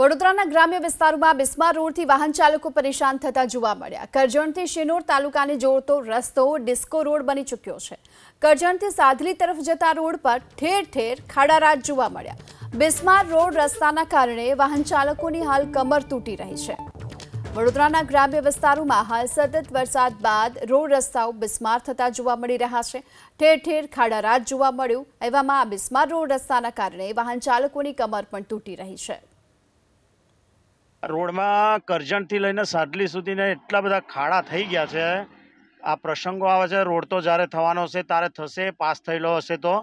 વડોદરાના ગ્રામ્ય વિસ્તારોમાં બિસ્માર રોડથી વાહન ચાલકો પરેશાન થતા જોવા મળ્યા કરજણથી શિનોર તાલુકાને જોડતો રસ્તો ડિસ્કો રોડ બની ચૂક્યો છે કરજણથી સાધલી તરફ જતા રોડ પર ઠેર ઠેર ખાડારાત જોવા મળ્યા બિસ્માર રોડ રસ્તાના કારણે વાહન ચાલકોની હાલ કમર તૂટી રહી છે વડોદરાના ગ્રામ્ય વિસ્તારોમાં હાલ સતત વરસાદ બાદ રોડ રસ્તાઓ બિસ્માર થતા જોવા મળી રહ્યા છે ઠેર ઠેર ખાડારાત જોવા મળ્યું એવામાં આ બિસ્માર રોડ રસ્તાના કારણે વાહન ચાલકોની કમર પણ તૂટી રહી છે રોડમાં કરજણથી લઈને સાડલી સુધીને એટલા બધા ખાડા થઈ ગયા છે આ પ્રસંગો આવે છે રોડ તો જ્યારે થવાનો હશે ત્યારે થશે પાસ થયેલો હશે તો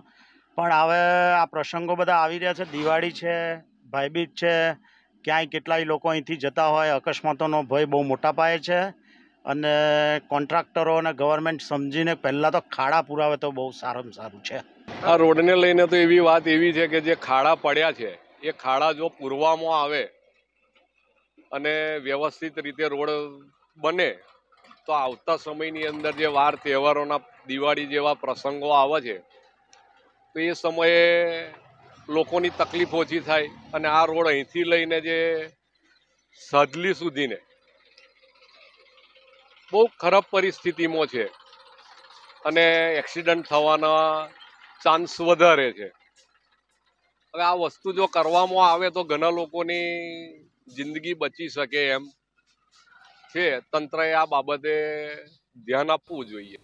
પણ હવે આ પ્રસંગો બધા આવી રહ્યા છે દિવાળી છે ભાઈબીજ છે ક્યાંય કેટલાય લોકો અહીંથી જતા હોય અકસ્માતોનો ભય બહુ મોટા પાયે છે અને કોન્ટ્રાક્ટરો અને ગવર્મેન્ટ સમજીને પહેલાં તો ખાડા પુરાવે તો બહુ સારામાં સારું છે આ રોડને લઈને તો એવી વાત એવી છે કે જે ખાડા પડ્યા છે એ ખાડા જો પૂરવામાં આવે અને વ્યવસ્થિત રીતે રોડ બને તો આવતા સમયની અંદર જે વાર તહેવારોના દિવાળી જેવા પ્રસંગો આવે છે તો એ સમયે લોકોની તકલીફ ઓછી થાય અને આ રોડ અહીંથી લઈને જે સદલી સુધીને બહુ ખરાબ પરિસ્થિતિમાં છે અને એક્સિડન્ટ થવાના ચાન્સ વધારે છે હવે આ વસ્તુ જો કરવામાં આવે તો ઘણા લોકોની જિંદગી બચી શકે એમ છે તંત્રએ આ બાબતે ધ્યાન આપવું જોઈએ